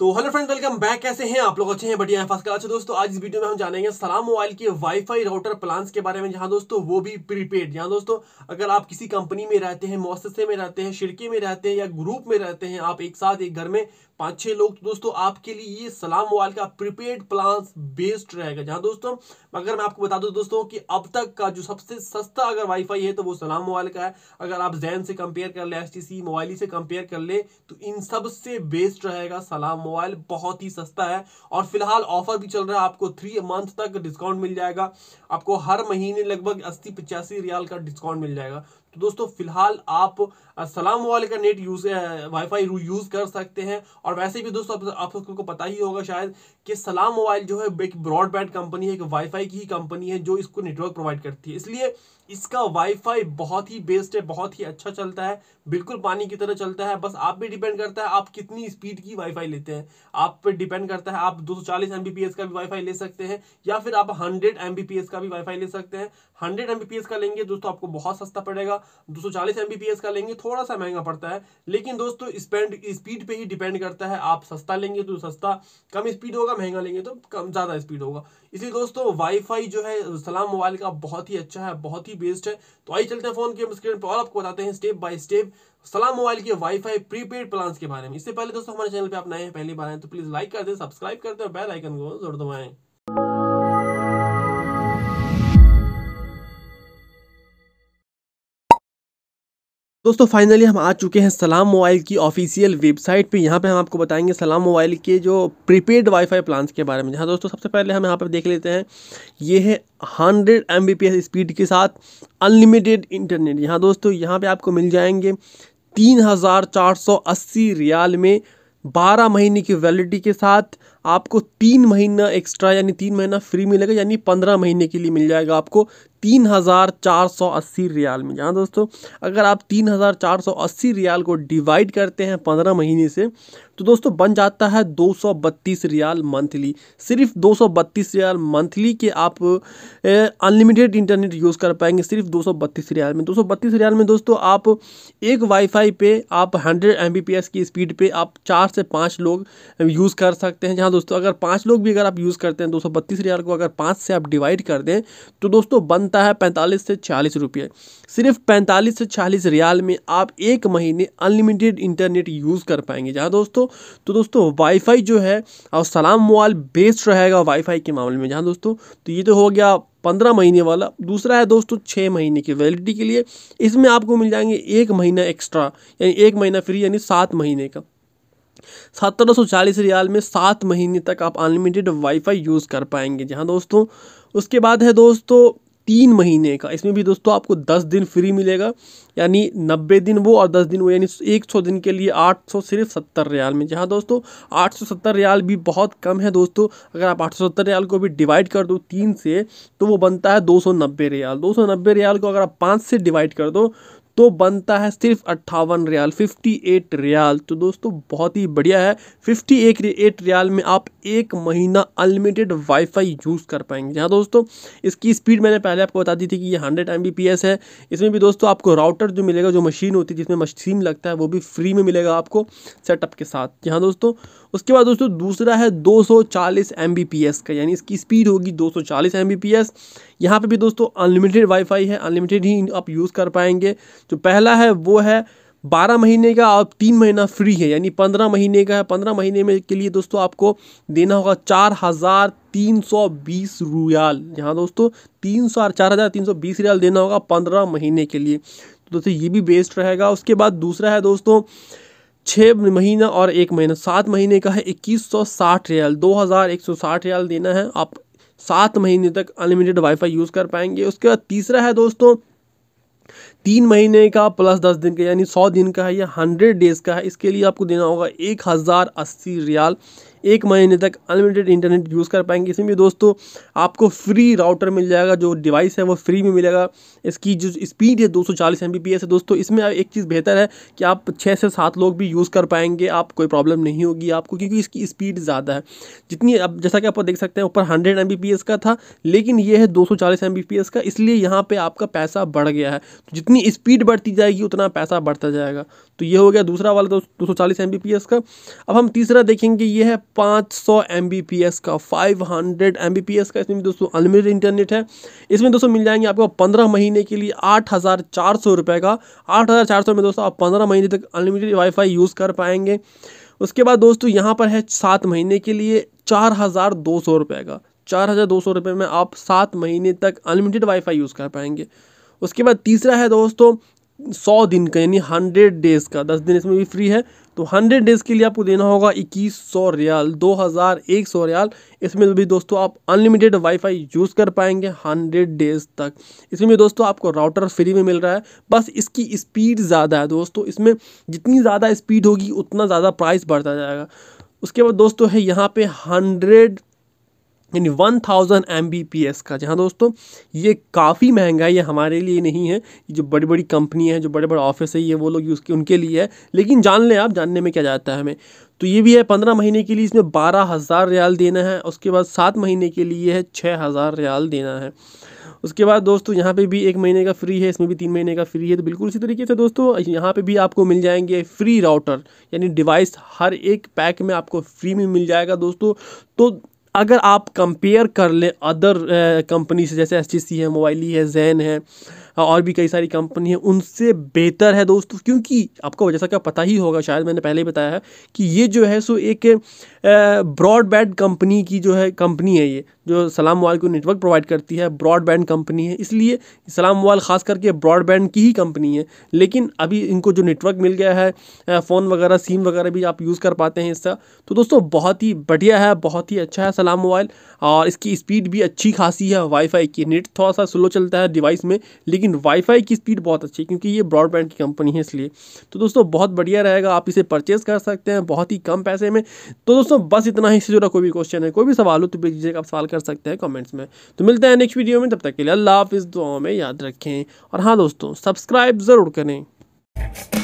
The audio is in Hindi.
तो हेलो फ्रेंड वेलकम बैक कैसे हैं आप लोग अच्छे हैं बढ़िया है फास्ट अच्छा दोस्तों आज इस वीडियो में हम जानेंगे सलाम मोबाइल के वाईफाई राउटर प्लान्स के बारे में जहां दोस्तों वो भी प्रीपेड यहां दोस्तों अगर आप किसी कंपनी में रहते हैं मुआसे में रहते हैं शिड़के में रहते हैं या ग्रुप में रहते हैं आप एक साथ एक घर में पांच छह लोग तो दोस्तों आपके लिए ये सलाम मोबाइल का प्रीपेड प्लान बेस्ट रहेगा जहाँ दोस्तों अगर मैं आपको बता दूँ दोस्तों कि अब तक का जो सबसे सस्ता अगर वाईफाई है तो वो सलाम मोबाइल का है अगर आप जैन से कंपेयर कर ले एस मोबाइल से कंपेयर कर ले तो इन सबसे बेस्ट रहेगा सलाम मोबाइल बहुत ही सस्ता है और फिलहाल ऑफर भी चल रहा है आपको थ्री मंथ तक डिस्काउंट मिल जाएगा आपको हर महीने लगभग अस्सी पचासी रियाल का डिस्काउंट मिल जाएगा तो दोस्तों फिलहाल आप सलाम वाले का नेट यूज वाईफाई यूज कर सकते हैं और वैसे भी दोस्तों आप सबको पता ही होगा शायद कि सलाम मोबाइल जो है एक ब्रॉडबैंड कंपनी है एक वाईफाई की ही कंपनी है जो इसको नेटवर्क प्रोवाइड करती है इसलिए इसका वाईफाई बहुत ही बेस्ट है बहुत ही अच्छा चलता है बिल्कुल पानी की तरह चलता है बस आप भी डिपेंड करता है आप कितनी स्पीड की वाईफाई लेते हैं आप पे डिपेंड करता है आप 240 एमबीपीएस का भी वाईफाई ले सकते हैं या फिर आप 100 एमबीपीएस का भी वाईफाई ले सकते हैं 100 एमबीपीएस का लेंगे दोस्तों आपको बहुत सस्ता पड़ेगा 240 एमबीपीएस का लेंगे थोड़ा सा महंगा पड़ता है लेकिन दोस्तों स्पेंड स्पीड पर ही डिपेंड करता है आप सस्ता लेंगे तो सस्ता कम स्पीड होगा महंगा लेंगे तो कम ज़्यादा स्पीड होगा इसलिए दोस्तों वाईफाई जो है सलाम मोबाइल का बहुत ही अच्छा है बहुत ही बेस्ड है तो आइए चलते हैं फोन के स्क्रीन पर और आपको बताते हैं स्टेप बाय स्टेप सलाम मोबाइल के वाईफाई प्रीपेड प्लान्स के बारे में इससे पहले दोस्तों हमारे चैनल पर आप नए हैं पहली बार आए तो प्लीज लाइक कर दें सब्सक्राइब कर दें और बेल आइकन को जरूर दबाएं दोस्तों फाइनली हम आ चुके हैं सलाम मोबाइल की ऑफिशियल वेबसाइट पे यहाँ पे हम आपको बताएंगे सलाम मोबाइल के जो प्रीपेड वाईफाई प्लान्स के बारे में जहाँ दोस्तों सबसे पहले हम यहाँ पर देख लेते हैं ये है हंड्रेड एम स्पीड के साथ अनलिमिटेड इंटरनेट यहाँ दोस्तों यहाँ पे आपको मिल जाएंगे तीन रियाल में बारह महीने की वैलिडिटी के साथ आपको तीन महीना एक्स्ट्रा यानी तीन महीना फ्री मिलेगा यानी पंद्रह महीने के लिए मिल जाएगा आपको तीन हज़ार चार सौ अस्सी रियाल में जहाँ दोस्तों अगर आप तीन हज़ार चार सौ अस्सी रियाल को डिवाइड करते हैं पंद्रह महीने से तो दोस्तों बन जाता है दो सौ बत्तीस रियाल मंथली सिर्फ दो सौ बत्तीस रियाल मंथली के आप अनलिमिटेड इंटरनेट यूज़ कर पाएंगे सिर्फ दो सौ बत्तीस रियाल में दो सौ बत्तीस रियाल में दोस्तों आप एक वाईफाई पे आप हंड्रेड एम की स्पीड पर आप चार से पाँच लोग यूज़ कर सकते हैं जहाँ हाँ दोस्तों अगर पाँच लोग भी अगर आप यूज़ करते हैं दो रियाल को अगर पाँच से आप डिवाइड कर दें तो दोस्तों बनता है पैंतालीस से चालीस रुपये सिर्फ पैंतालीस से चालीस रियाल में आप एक महीने अनलिमिटेड इंटरनेट यूज़ कर पाएंगे जहाँ दोस्तों तो दोस्तों वाईफाई जो है और सलाम मोबाइल बेस्ट रहेगा वाईफाई के मामले में जहाँ दोस्तों तो ये तो हो गया पंद्रह महीने वाला दूसरा है दोस्तों छः महीने की वैलिडिटी के लिए इसमें आपको मिल जाएंगे एक महीना एक्स्ट्रा यानी एक महीना फ्री यानी सात महीने का सत्रह सौ चालीस रियाल में सात महीने तक आप अनलिमिटेड वाईफाई यूज़ कर पाएंगे जहाँ दोस्तों उसके बाद है दोस्तों तीन महीने का इसमें भी दोस्तों आपको दस दिन फ्री मिलेगा यानी नब्बे दिन वो और दस दिन वो यानी एक सौ दिन के लिए आठ सौ सिर्फ सत्तर रियाल में जहाँ दोस्तों आठ सौ सत्तर रियाल भी बहुत कम है दोस्तों अगर आप आठ सौ सत्तर रियाल को भी डिवाइड कर दो तीन से तो वो बनता है दो सौ नब्बे रियाल दो सौ नब्बे रियाल को अगर आप पाँच से डिवाइड कर दो तो बनता है सिर्फ अट्ठावन रियाल फिफ्टी एट रियाल तो दोस्तों बहुत ही बढ़िया है फिफ्टी एक एट रियाल में आप एक महीना अनलिमिटेड वाईफाई यूज़ कर पाएंगे जहाँ दोस्तों इसकी स्पीड मैंने पहले आपको बता दी थी कि ये हंड्रेड एम है इसमें भी दोस्तों आपको राउटर जो मिलेगा जो मशीन होती है जिसमें मशीन लगता है वो भी फ्री में मिलेगा आपको सेटअप के साथ यहाँ दोस्तों उसके बाद दोस्तों दूसरा है 240 सौ का यानी इसकी स्पीड होगी 240 Mbps यहाँ पे भी दोस्तों अनलिमिटेड वाईफाई है अनलिमिटेड ही आप यूज़ कर पाएंगे जो तो पहला है वो है बारह महीने का और तीन महीना फ्री है यानी पंद्रह महीने का है पंद्रह महीने में के लिए दोस्तों आपको देना होगा चार हज़ार तीन सौ बीस रुयाल यहाँ दोस्तों तीन सौ और चार हज़ार तीन सौ बीस रियाल देना होगा पंद्रह महीने के लिए तो दोस्तों ये भी बेस्ट रहेगा उसके बाद दूसरा है दोस्तों छः महीना और एक महीना सात महीने का है इक्कीस सौ साठ रियाल दो हज़ार एक सौ साठ रियाल देना है आप सात महीने तक अनलिमिटेड वाईफाई यूज़ कर पाएंगे उसके बाद तीसरा है दोस्तों तीन महीने का प्लस दस दिन का यानी सौ दिन का है या हंड्रेड डेज़ का है इसके लिए आपको देना होगा एक हज़ार अस्सी रियाल एक महीने तक अनलिमिटेड इंटरनेट यूज़ कर पाएंगे इसमें दोस्तों आपको फ्री राउटर मिल जाएगा जो डिवाइस है वो फ्री में मिलेगा इसकी जो स्पीड है 240 सौ है दोस्तों इसमें एक चीज़ बेहतर है कि आप छः से सात लोग भी यूज़ कर पाएंगे आप कोई प्रॉब्लम नहीं होगी आपको क्योंकि इसकी स्पीड ज़्यादा है जितनी अब जैसा कि आप देख सकते हैं ऊपर हंड्रेड एम का था लेकिन ये है दो सौ का इसलिए यहाँ पर आपका पैसा बढ़ गया है तो जितनी स्पीड बढ़ती जाएगी उतना पैसा बढ़ता जाएगा तो ये हो गया दूसरा वाला तो दो सौ चालीस एम बी पी एस का अब हम तीसरा देखेंगे ये है पाँच सौ एम बी पी एस का five hundred M B P S का इसमें दोस्तों अनलिमिटेड इंटरनेट है इसमें दोस्तों मिल जाएंगे आपको पंद्रह महीने के लिए आठ हज़ार चार सौ रुपये का आठ हज़ार चार सौ में दोस्तों आप पंद्रह महीने तक अनलिमिटेड वाईफाई यूज़ कर पाएंगे उसके बाद दोस्तों यहाँ पर है सात महीने के लिए चार हज़ार दो सौ रुपये का चार हज़ार दो सौ रुपये में आप सात महीने तक अनलिमिटेड वाईफाई यूज़ कर पाएंगे उसके बाद तीसरा है दोस्तों सौ दिन का यानी हंड्रेड डेज़ का दस दिन इसमें भी फ्री है तो हंड्रेड डेज़ के लिए आपको देना होगा इक्कीस सौ रियाल दो हज़ार एक सौ रियाल इसमें भी दोस्तों आप अनलिमिटेड वाईफाई यूज़ कर पाएंगे हंड्रेड डेज़ तक इसमें भी दोस्तों आपको राउटर फ्री में मिल रहा है बस इसकी स्पीड ज़्यादा है दोस्तों इसमें जितनी ज़्यादा स्पीड होगी उतना ज़्यादा प्राइस बढ़ता जाएगा उसके बाद दोस्तों है यहाँ पे हंड्रेड यानी 1000 थाउजेंड एम का जहाँ दोस्तों ये काफ़ी महंगा है ये हमारे लिए नहीं है जो बड़ी बड़ी कंपनी है जो बड़े बड़े ऑफिस है ये वो लोग यूज़ उनके लिए है लेकिन जान लें आप जानने में क्या जाता है हमें तो ये भी है पंद्रह महीने के लिए इसमें बारह हज़ार रियाल देना है उसके बाद सात महीने के लिए है छः हज़ार रियाल देना है उसके बाद दोस्तों यहाँ पे भी एक महीने का फ्री है इसमें भी तीन महीने का फ्री है तो बिल्कुल इसी तरीके से दोस्तों यहाँ पे भी आपको मिल जाएंगे फ्री राउटर यानी डिवाइस हर एक पैक में आपको फ्री में मिल जाएगा दोस्तों तो अगर आप कंपेयर कर लें अदर कंपनी से जैसे एस है मोबाइली है जैन है और भी कई सारी कंपनी है उनसे बेहतर है दोस्तों क्योंकि आपको जैसा क्या पता ही होगा शायद मैंने पहले ही बताया है कि ये जो है सो एक ब्रॉडबैंड कंपनी की जो है कंपनी है ये जो सलाम मोबाइल को नेटवर्क प्रोवाइड करती है ब्रॉडबैंड कंपनी है इसलिए सलाम मोबाइल ख़ास करके ब्रॉडबैंड की ही कंपनी है लेकिन अभी इनको जो नेटवर्क मिल गया है फ़ोन वगैरह सिम वगैरह भी आप यूज़ कर पाते हैं इसका तो दोस्तों बहुत ही बढ़िया है बहुत ही अच्छा है सलाम मोबाइल और इसकी स्पीड भी अच्छी खासी है वाईफाई की नेट थोड़ा सा स्लो चलता है डिवाइस में लेकिन वाईफाई की स्पीड बहुत अच्छी है क्योंकि ये ब्रॉडबैंड की कंपनी है इसलिए तो दोस्तों बहुत बढ़िया रहेगा आप इसे परचेज़ कर सकते हैं बहुत ही कम पैसे में तो दोस्तों बस इतना ही इससे जुड़ा कोई भी क्वेश्चन है कोई भी सवाल हो तो भेजिएगा आप सवाल कर कर सकते हैं कमेंट्स में तो मिलते हैं नेक्स्ट वीडियो में तब तक के लिए अल्लाह इस दुआओं में याद रखें और हाँ दोस्तों सब्सक्राइब ज़रूर करें